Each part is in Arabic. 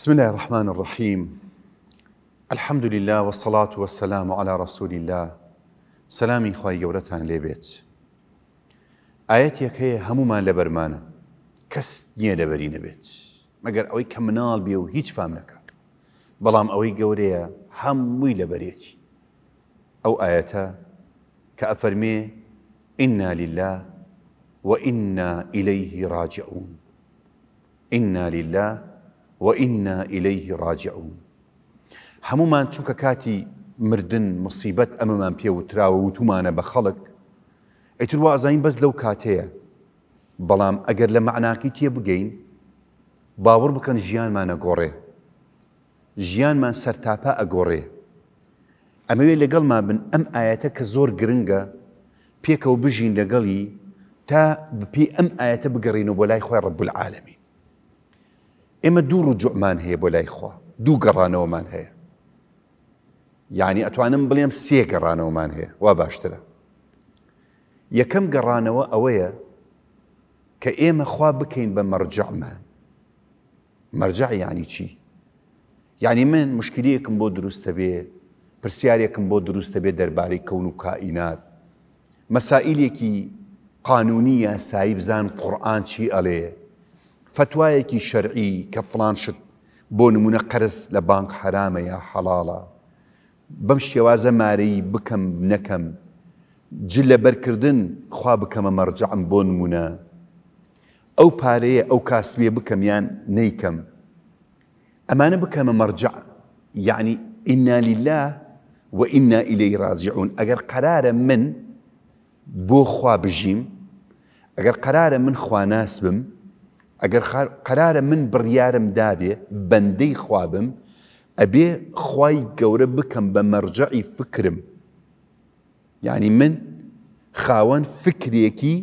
بسم الله الرحمن الرحيم الحمد لله والصلاة والسلام على رسول الله سلامي خواهي گەورەتان لبيت ئاەت یەک همو ما لبرمانا كس کەس لبرين بيت مگر اوي كمنال بيو مناڵ بێ و هیچ فام نەکات بەڵام ئەوەی گەورەیە هەمووی لەبەرێتی ئەو ئاەتە لله وإنا إليه راجعون إنا لله وئنا ئیلەی ڕاجعون هەمومان چونکە کاتی مردن مصیبەت ئەمەمان پێوتراوە و تومانە بە خەڵک ئەیتر وازین بەس لەو کاتەیە بەڵام ئەگەر لە معناکی تێ بگەین باوەڕ بکەن ژیانمانە گۆڕێ ژیانمان سەرتاپە ئەگۆڕێ ئەمەوێ لەگەڵمان بن ئەم ئاەتە کە زۆر گرنگە پێکەوە بژین لەگەڵی تا بپی ئەم ئاەتە بگەڕین و بۆ لای خۆی ڕبول العالمی ئێمە دوو ڕووجوعمان هەیە بۆ لای خوا دوو گەڕانەوەمان هەیە یعنی ئەتوانم بڵێم سێ گەڕانەوەمان هەیە وا باشترە یەکەم گەڕانەوە ئەوەیە کە ئێمە خوا بکەین بە مەرجعمان مەرجع یانی چی یعنی من مشکلەکەم بۆ دروستە بێ پرسیارێکم بۆ دروستە بێ دەربارەی کەون و کائینات مەسائلێکی قانونی یا سایبزان قورآان چی ئەڵێ فتوایەکی شەرعی کە فلان شت بۆ نمونە قەرز لە بانک حرامە یا حەڵاڵە بەم شێوازە مارەی بکەم نەکەم جل لە بەرکردن خوا بکەمە مەرجعم بۆ نمونە ئەو پارەیە ئەو کاسبێ بکەم یان نیکەم ئەمانە بکەمە مەرجع یعنی يعني انا لله وئنا ئیلەی راجعون أجر قرار من بو خوا بجيم أجر قرار من خواناس بم ئەگەر قرارە من بڕیارم دابێ بەندەی خوابم ئەبێ خی گەورە بکەم بە مەرجعی فکرم یعنی من خاوەن فکرێکی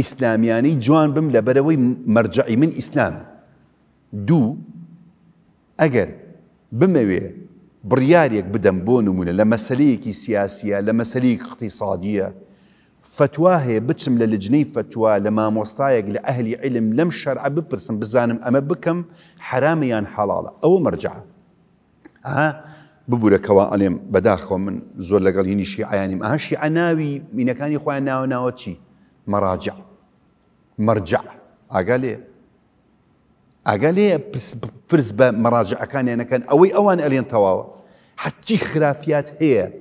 ئیسلامیانەی جوان بم لە بەرەوەی مەرجعی من ئیسلامە دوو ئەگەر بمەوێ بڕیارێک بدەم بۆ نمونە لە مەسلەیەکی سیاسیە لە مەسلەی اقتصادیە فتوى هەیە بچم لە لما فتووا لە علم لم شرع علم لەم شەرع بپرسم بزانم ئەمە بکەم حرامیان حەڵاڵە ئەوە مەرجع آه، ببوورەکەەوە ئەلێم بەداخەوە من آه، شيعة يعني ما هاشي عناوي من كان خۆیان ناو ناو تشي مراجع مرجع أقالي أقالي برس, لێ پرس بە كان أوي أوان ئەلێن تەواوە هەرچی حتى خرافيات هي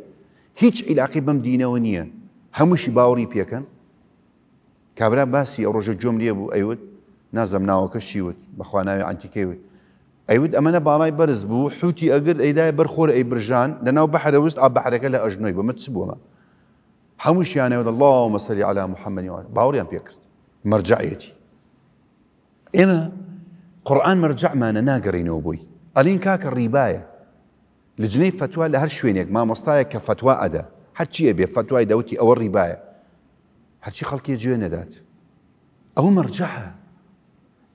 عیلاقی علاقة بمدينة ونيه هەمووشی باوەڕی پێکەن کابرا باسی ئەو ڕۆژە جۆم لێ بوو ئەیوت نازدەم ناوەکە شیوت بەخواناوی ئەتیکەیوت ئەیوت ئەمەە باڵای بەرز بوو حوتی ئەگەر ئەیدای بەرخۆر ئەی برژان لەناو بەحرە وست ئا بەحرەکە لە ئەژنۆی بە مت بوومە هەمووشیانەوەت الله مەسەری علا محەممەنیوان باوەڕیان پێکرد مەرجعەتی ئێمە قورآن مەرجعمانە ناگەڕینەوە بووی ئەلین کاکە ڕیبایە لە جنەی فتووا لە هەر شوێنێک مامۆستایە کە فتووا ئەدە هەرچیە بێ فتوای داوتی ئەوە ڕیبایە هەرچی خەڵکی او نەدات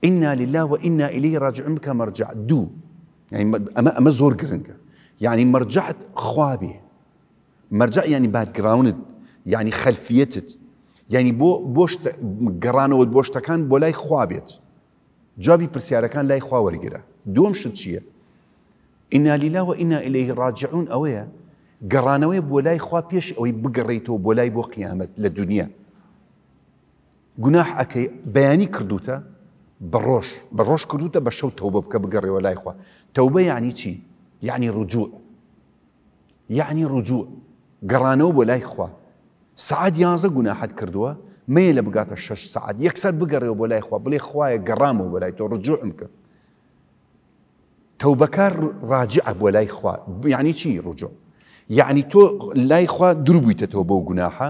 انا لله وانا للا و ئنا مرجع دو يعني اما اما زور ئەمە يعني مرجعت خوابي مرجع يعني مەرجع جراوند يعني خلفيتت يعني بو بۆ جرانو گەڕانەوە بۆ بولاي خوابيت جابي برسياره كان لاي لای خواوەرگرە دوم شت چییە؟ انا لله وانا اليه راجعون اويا گەڕانەوەی بۆ لای خوا پێش ئەوەی بگەڕێیتەوە بۆ لای بۆ قیامەت لە دنیا گوناح ئەەکەی بەیانی کردوتە بەڕۆژ بەڕۆژ کردوتە بە شەو تەوبە بکە بگەڕێەوە لای خوا تەوبە یعنی چی یعنی ڕجوع یعنی ڕجوع گەڕانەوە بۆ لای خوا سعاد یانزە گوناحت کردووە مێ لە بگاتە شش سعات یەکسەر بگەڕێەوە بۆ لای خوا بڵێ خوایە گەڕامەوە بۆ لای تۆ ڕجوعم کرد تەوبەکار ڕاجع بۆ لای خوا یعنی چی ڕجوع یعنی تۆ لایخوا دربوویتەوە بەو گوناحە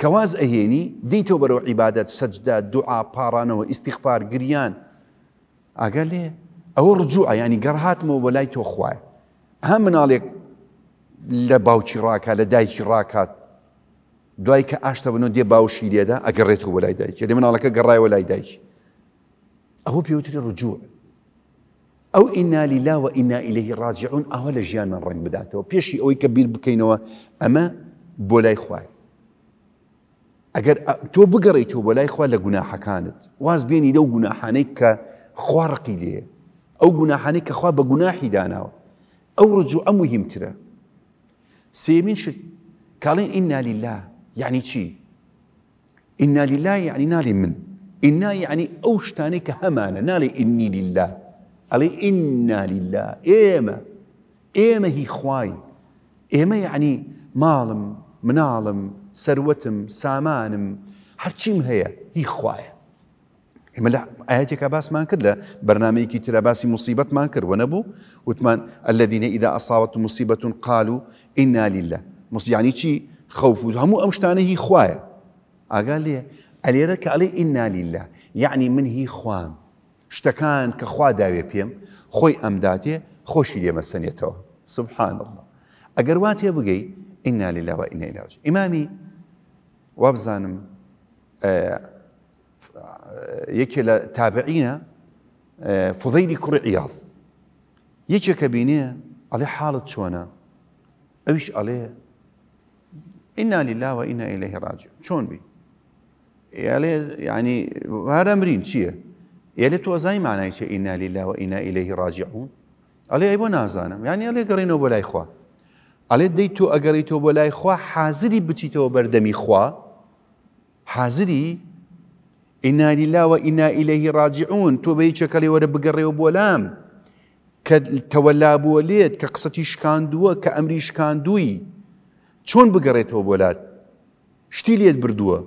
کەواز ئەهێنی دیتەوە بەرەوە عیبادەت سەجدا دوعا پارانەوە ئیسیغفار گریان ئاگە لێ ئەوە ڕجووە ینی گەڕهاتمەوە بە لای تۆ خوایە هەم مناڵێک لە باوکی ڕاکە لە دایکی ڕاکات دوای کە ئاشتە بنەوە دێ باوشی لێدا ئەگەڕێتەوە بە لای دایکی لێ مناڵەکە گەڕایەوە لای دایکی ئەوە پێوتری ڕجووە او انا لله وانا اليه راجعون ڕاجعون ئەوە من ژیانمان بداته بداتەوە پێشی ئەوەی کە بیر بکەینەوە ئەمە بۆ لای خوای ئەگەر تۆ بگەڕیتەوە بۆ لای خوا واز بێنی لەو گوناحانەی کە خوارقی لێ ئەو گوناحانەی کە خوا بە گوناحی داناوە ئەو ڕجو ئەم وهیمترە سێمین شت کاڵین ئینا لیلا یعنی يعني چی ئینا لیلا یعنی يعني ناڵی من انا یعنی يعني ئەو شتانەی کە هەمانە ناڵی ئینی علي إنا لله إيما إيما هي خواي إيما يعني مالم منالم سروتم سامانم هەرچیم هي هي خواي إيما لا آياتي باسمان ما لە بەرنمەیەکی كي ترى باسي مصيبة ما وتمان ونبو وتمان الذين إذا أصابت مصيبة قالوا إنا لله مسیانی يعني خەوف خوف هەموو ئەم هي خواي أقال لي لێ ئەلێرە کە ئەڵێ ئیننالی من هي خوان شتەکان کە خوا داوێ پێم خۆی ئەمداتێ خۆشی لێمە سنێتەوە سبحان الله ئەگەر واتێ بگەی ئینا للاوە ئینەیلاوج ئیمامی وابزانم یەکێ لە تابعینە فضەیلی کوڕی عیاز یەکێکە بینێ ئەڵێ حاڵت چۆنە ئەویش ئەڵێ ئینا للاوە ئینە ئیلەی ڕاجە چۆن بی یاڵێ ینی هەرەمرین چییە؟ ئێلێ تۆزای مانای چێ ئینالی لاوە ئینا ئیلەی ڕاجعون ئەڵێ ئەی بۆ نازانم یانی يعني ئەلێ گەڕینەوە بۆ لای خوا ئەڵێ دەی تۆ ئەگەڕی تۆ بۆ لای خوا حازری بچیتەوە بەردەمی خوا حازری ئینالی لاوە ئینا ئیلەی ڕاجعون تۆ بەی چەکەلی وەرە بگەڕێەوە بۆ لام کە تەوەلا بووە لێت کە قسەتی شکاندووە کە ئەمری شکاندووی چۆن بگەڕێتەوە بۆلات شتی لێت بردووە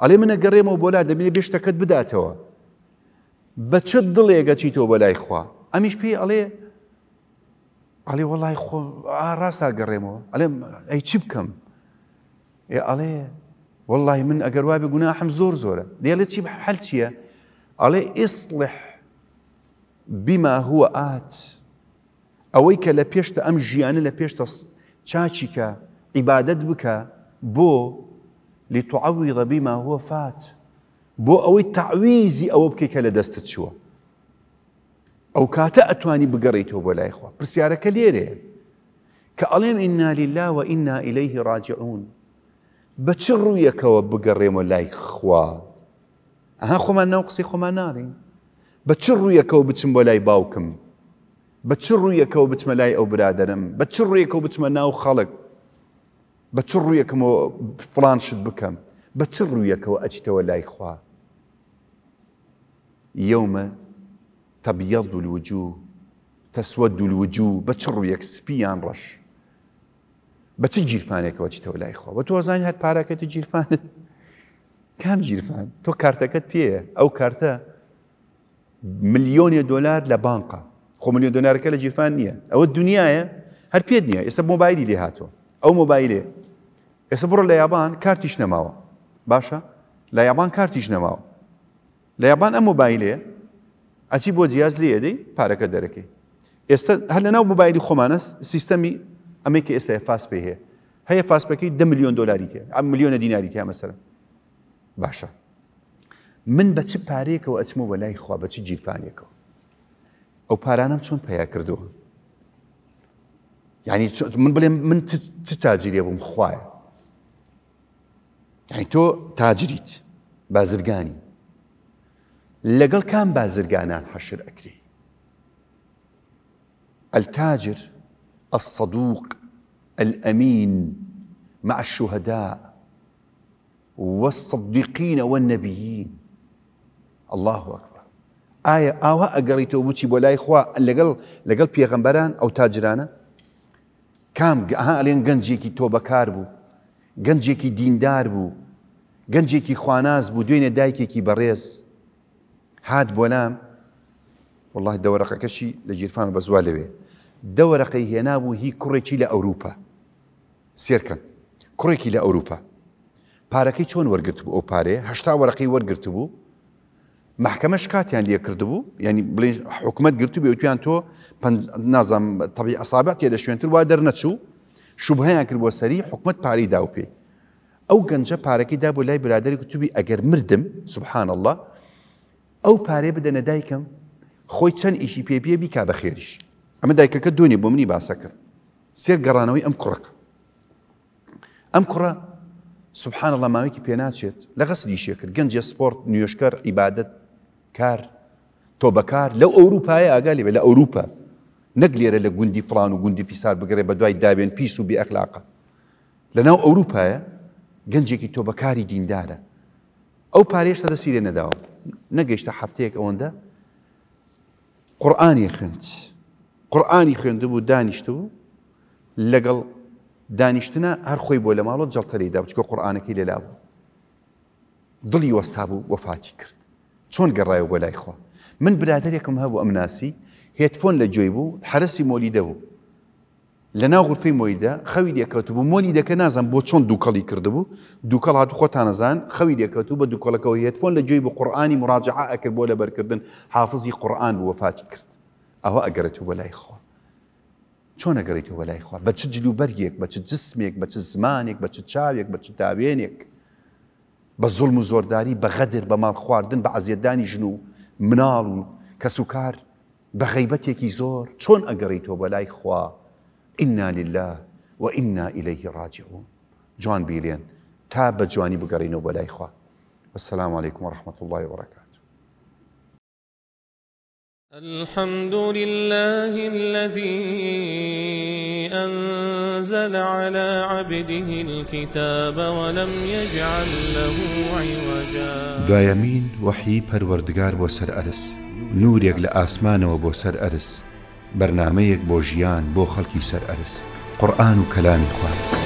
ئەڵێ منە گەڕێمەوە بۆلا دەبێت بێشتەکەت بداتەوە بچت دلیگه چی تو بلای خوا امیش پی علی علی ولای خو راست اگریم و علی ای چی بکم ای علی ولای من اگر وابی گناه هم زور زوره دیالت چی بحال چیه علی اصلح بما هو آت اویک لپیشت ام جیان لپیشت چاچی که عبادت بکه بو لتعوض بما هو فات بۆ ئەوەی تاویزی ئەوە بکەی کە لە دەستت چووە ئەو کاتە ئەتوانی بگەڕیتەوە بۆ لایخوا پرسیارەکە لێرێ کە ئەڵێم ئیننالیلا و ئیننا ئیلەیهی ڕاجعون بە چ ڕوویەکەوە بگەڕێمە لای خوا ئەها خۆمان ناو قسی خۆمان ناڕین بە چ ڕوویەکەەوە بچم بۆ لای باوکم بە چ ڕوویەکەەوە بچمە لای ئەو برادرم بە چ ڕوویەکەەوە بچمە ناو خەڵک بە چ ڕوویەکەمەوە فلانشت بکەم بە چ ڕوویەکەەوە ئەچیتەوە لای خوا یومە تەبیەڵ دوولوجوو تەسوە دوولوجوو بە چ ڕوویەک سپیان ڕەش بە چ گیرفانێکەوە چیتەوە لای خۆ بە تۆزان هەر پارەکەتی گیرفانت کام گیرفان تۆ کارتەکەت پێە ئەو کارتە ملیۆنی دلار لە بانقا خۆ ملیۆن دۆنارەکە لە گیرفان نییە ئەوە دنیاە هەر پێ نییە ئێستا مۆبایلی لێ هاتووە ئەو مۆبایلێ ئێستا بڕۆ لە یابان کارتیش نەماوە باشە لە یابان کارتیش نەماوە لە یابان ئەم موبایلەیە ئەچی بۆ جیاز لێ ئەدەی پارەکە دەرەکەی ئێستا هەر لە ناو موبایلی خۆمانە سیستەمی ئەمەی کە ئێستا فاس پێ هەیە هەیە فاسپەکەی ده میلیۆن دلاری تێ ئە میلیۆنە دیناری تیا مەسەر باشە من بە چ پارێکەوە ئەچمە وە لای خوا بەچی جیفانێکەوە ئەو پارانم چۆن پیا کردووە ینی من بڵێ من چ تاجیرێ بووم خوایە یعنی تۆ تاجریت بازرگانی لەگەڵ کام بازرگانان حەشر ئەکری التاجر الصدوق الأمين مع الشهداء والصديقين والنبيين الله أكبر آية ئاوا قريتو بوتي بۆ لای لقل لقل بيغمبران أو تاجرانا كام ها ألين قنجيكي توبة كاربو قنجيكي دين داربو قنجيكي خواناز بو دوين دايكي كي بەڕێز هات بۆ لام والله دەوەرەقەکەشی لە ژیرفان بە زوا لەوێ دەوەرەقەی هێنابوو هی کوڕێکی لە ئەوروپا سێرکەن کوڕێکی لە ئەوروپا پارەکەی چۆن وەرگرت بوو ئەو پارەیە هەشتا وەرەقەی وەرگرت بوو محکەمەش کاتیان لێ کردبوو ینی بڵێ حکوومەت گرتو بێ تویان تۆ نازانام تەبی ئەسابات تێ لە شوێنتر وا دەرنەچوو شوبهەیان کرد بۆ سەری حکوومەت پارەی داو پێی ئەو گەنجە پارەکەیدا بۆ لای برادری کوتوبی ئەگەر مردم سبحان الله ئەو پارێ بدەنە دایکم خۆی چەند ئیشی پێبیە بیکا بە خێریش ئەمە دایکەکە دونێ بۆ منی باسە کرد سێر گەڕانەوەی ئەم کوڕەکە ئەم کوڕە سبحانە لە ماوەیەکی پێناچێت لە غەسلیشیە کرد گەنجە سپۆرت نوێشکەر عیبادت کار تۆ بەکار لەو ئەوروپایە ئاگالی بێ لە ئەوروپا نەک لێرە لە گوندی فلان و گوندی فیسار بگرێ بە دوای داوێن پیس و بێەخلاقە لەناو ئەوروپایە گەنجێکی تۆ بەکاری دیندارە ئەو پارێشتە دەسیرێ نەداوە نەگەیشتە هەفتەیەک ئەوەندە قورآانی خوند قورآانی خوێندبوو دانیشتبوو لەگەڵ دانیشتنە هەر خۆی بۆ لە ماڵۆ جەڵتەریدا بچکە قورآانەکەی لەلا بوو دڵی وەستا بوو وەفاتی کرد چۆن گەڕایەوە بۆ لای خۆ من برادێکم هەبوو ئەمناسی هێتفۆن لە جوێی بوو حرەسی مۆلی دەبوو لە ناو غرفی مۆیدا خەوی دەکەوتبوو مۆنی دەکە نازان بۆ چۆن دووکەڵی کردبوو دووکەڵ هاات خۆتانەزان خەوی دەکەوتوو بە دووکەڵەکەەوە هێتفۆن لە جوێی بە قورآانی مراجعە ئەکرد بۆ لە بەرکردن حافظی قورآان وەفاتی کرد ئەوە ئەگەرێت و بەلای خۆ چۆن ئەگەڕیتەوە بەلای خوا بە چ جللو بەرگێک بە چ جسمێک بە چ زمانێک بە چ چاوێک بە چ داوێنێک بە زڵم و زۆرداری بە غەدر بە ماڵ خواردن بە عزیێدانی ژن و مناڵ و کەسوکار بە غیبەتێکی زۆر چۆن ئەگەڕیتەوە بەلای خوا. انا لله وانا اليه راجعون جوان بيلين تاب جواني بقرينو بلاي اخوه والسلام عليكم ورحمه الله وبركاته الحمد لله الذي أنزل على عبده الكتاب ولم يجعل له عوجا دايمين وحي پروردگار بو سر أرس نوريك لآسمانه بو سر أرس بەرنمەیەک بۆ ژیان بۆ خەڵکی سەر ئەرس قورآن و کەلامی خوارد.